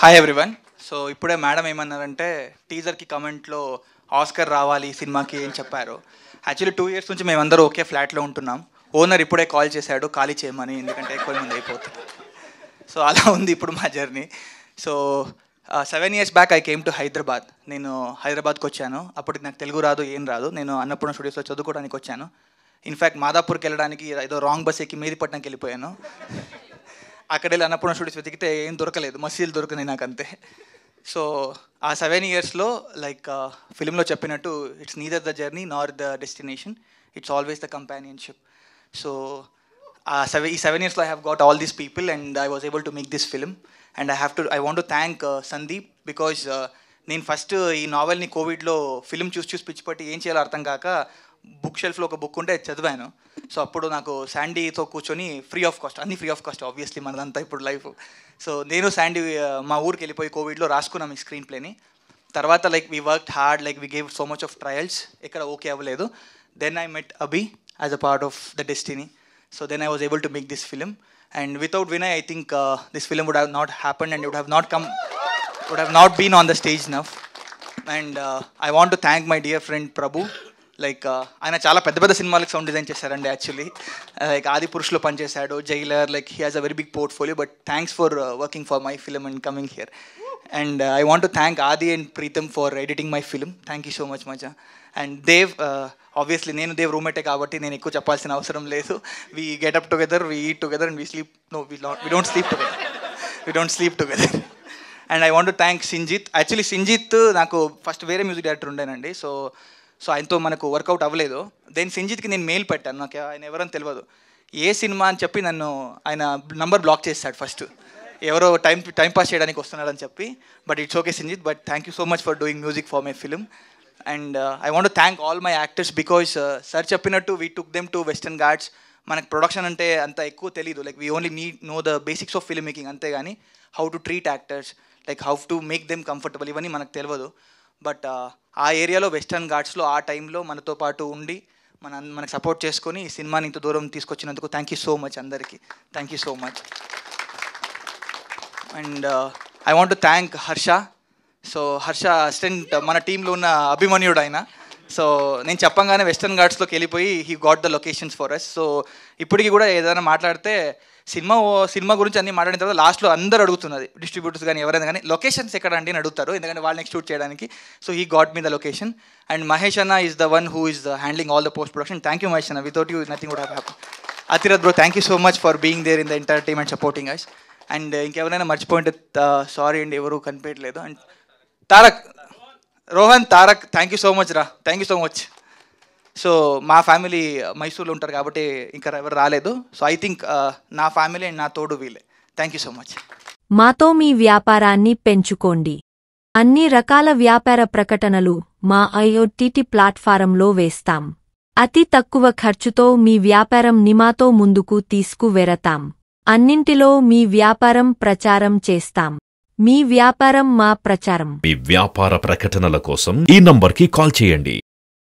hi everyone so ఇప్పుడే madam ఏమన్నారంటే టీజర్కి కమెంట్లో ఆస్కర్ రావాలి సినిమాకి అని చెప్పారు యాక్చువల్లీ టూ ఇయర్స్ నుంచి మేమందరూ ఒకే ఫ్లాట్లో ఉంటున్నాం ఓనర్ ఇప్పుడే కాల్ చేశాడు ఖాళీ చేయమని ఎందుకంటే ఎక్కువ మంది అయిపోతుంది సో అలా ఉంది ఇప్పుడు మా journey so seven years back I came to Hyderabad నేను హైదరాబాద్కి వచ్చాను అప్పటికి నాకు తెలుగు రాదు ఏం రాదు నేను అన్నపూర్ణ స్టూడియోస్లో చదువుకోవడానికి వచ్చాను ఇన్ఫ్యాక్ట్ మాదాపూర్కి వెళ్ళడానికి ఏదో రాంగ్ బస్ ఎక్కి మీదిపట్నంకి వెళ్ళిపోయాను అక్కడ వెళ్ళి అన్నపూర్ణ స్టూడియోస్ వెతికితే ఏం దొరకలేదు మసీదు దొరకని నాకు అంతే సో ఆ సెవెన్ ఇయర్స్లో లైక్ ఫిలింలో చెప్పినట్టు it's neither the journey nor the destination it's always the companionship so ah seven ఈ సెవెన్ ఇయర్స్లో I have got all these people and I was able to make this film and I have to I want to thank Sandeep because నేను first ఈ నావెల్ని కోవిడ్లో film చూసి చూసి పిచ్చిపట్టి ఏం చేయాలో అర్థం కాక బుక్ షెల్ఫ్లో ఒక బుక్ ఉంటే చదివాను సో అప్పుడు నాకు శాండీతో కూర్చొని ఫ్రీ ఆఫ్ కాస్ట్ అన్ని ఫ్రీ ఆఫ్ కాస్ట్ ఆబ్వియస్లీ మనదంతా ఇప్పుడు లైఫ్ సో నేను శాండీ మా ఊరికి వెళ్ళిపోయి కోవిడ్లో రాసుకున్నాం ఈ స్క్రీన్ ప్లేని తర్వాత like we work hard like we gave so much of trials ఎక్కడ ఓకే అవ్వలేదు then I met Abhi as a part of the destiny so then I was able to make this film and without Vinay I think this film would have not happen and would have not come would have not been on the stage enough and I want to thank my dear friend Prabhu like uh, ఆయన చాలా పెద్ద పెద్ద సినిమాలకు sound design చేశారండి actually like uh, ఆది పురుషులో పనిచేశాడు Jailer like he has a very big portfolio but thanks for working for my film and coming here and I want to thank Adi and Preetham for editing my film thank you so much much and Dev obviously నేను దేవ్ రూమేటే కాబట్టి నేను ఎక్కువ చెప్పాల్సిన అవసరం లేదు we get up together we eat together and we sleep no we we don't sleep together we don't sleep together and I want to thank Sinjith actually Sinjith నాకు first వేరే మ్యూజిక్ డైరెక్టర్ ఉండేనండి సో సో ఆయనతో మనకు వర్కౌట్ అవ్వలేదు then సింజిత్కి నేను mail పెట్టాను నాకు ఆయన ఎవరని తెలియదు ఏ సినిమా అని చెప్పి నన్ను ఆయన నంబర్ బ్లాక్ చేశాడు ఫస్ట్ ఎవరో టైం టైం పాస్ చేయడానికి వస్తున్నాడని చెప్పి but it's okay Sinjith but thank you so much for doing music for my film and I want thank all my actors because sir చెప్పినట్టు we took them to western Ghats మనకు production అంటే అంత ఎక్కువ తెలియదు like we only నీ know the basics of film making అంతే కానీ how to treat actors like how to make them comfortable ఇవన్నీ మనకు తెలియదు బట్ ఆ ఏరియాలో వెస్టర్న్ ఘాట్స్లో ఆ టైంలో మనతో పాటు ఉండి మన మనకు సపోర్ట్ చేసుకొని ఈ సినిమాని ఇంత దూరం తీసుకొచ్చినందుకు థ్యాంక్ యూ సో మచ్ అందరికీ thank you so much and I want to thank Harsha so Harsha assistant మన టీంలో ఉన్న అభిమన్యుడు ఆయన సో నేను చెప్పంగానే వెస్టర్న్ ఘాట్స్లోకి వెళ్ళిపోయి he got the locations for us so ఇప్పటికీ కూడా ఏదైనా మాట్లాడితే సినిమా సినిమా గురించి అన్ని మాట్లాడిన తర్వాత లాస్ట్లో అందరూ అడుగుతున్నది డిస్ట్రిబ్యూటర్స్ కానీ ఎవరైనా కానీ లొకేషన్స్ ఎక్కడ అండి అని అడుగుతారు ఎందుకంటే వాళ్ళని షూట్ చేయడానికి so he got me the location and Mahesh అన్న is the one who is handling all the post production thank you Mahesh అన్న వితౌట్ యూ నథింగ్ కూడా happen Athirath bro thank you so much for being there in the entertainment supporting us and ఇంకెవరైనా మర్చిపోయింటే sorry అండి ఎవరు కనిపించలేదు and Tarak Rohan Tarak thank you so much రా thank you so much so మా family మైసూర్లో ఉంటారు కాబట్టి ఇంకా ఎవరు రాలేదు సో ఐ థింక్ uh, నా ఫ్యామిలీ అండ్ నా తోడు వీలే థ్యాంక్ యూ సో మచ్ మాతో మీ వ్యాపారాన్ని పెంచుకోండి అన్ని రకాల వ్యాపార ప్రకటనలు మా ఐఓటిటి ప్లాట్ఫారంలో వేస్తాం అతి తక్కువ ఖర్చుతో మీ వ్యాపారం నిమాతో ముందుకు తీసుకువెరతాం అన్నింటిలో మీ వ్యాపారం ప్రచారం చేస్తాం మీ వ్యాపారం మా ప్రచారం మీ వ్యాపార ప్రకటనల కోసం ఈ నంబర్కి కాల్ చేయండి